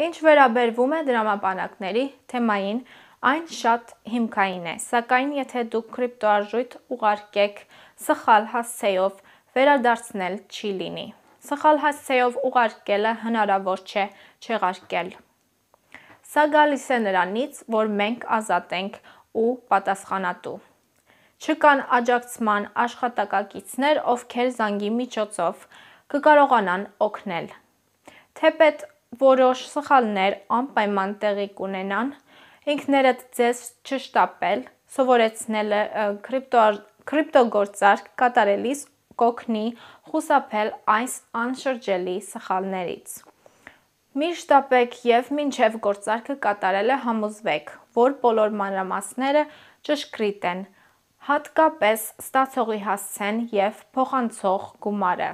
Ինչ վերաբերվում է դրամապանակների թեմային, այն շատ հիմքային է, սակայն եթե դուք կրիպտոարժույթ ուղարկեք սխալ հասցեով, վերադարձնել չի լինի։ Սխալ հասցեով ուղարկելը հնարավոր չէ չեղարկել։ Սա գալիս է նրանից, որ մենք ազատ ենք ու պատասխանատու։ Չկան աջակցման աշխատակակիցներ, ովքեր զանգի միջոցով կկարողանան օգնել։ Թեպետ որոշ սխալներ անպայման տեղի կունենան, ինքներդ ձեզ չշտապել, սովորեցնելը կրիպտո կրիպտոգործարք կատարելիս կոգնի խուսափել այս անշրջելի սխալներից։ Միշտ ապեք եւ մինչեւ գործարքը կատարելը համոզվեք, որ բոլոր մանրամասները ճշգրիտ են, հատկապես ստացողի հասցեն եւ փոխանցող գումարը։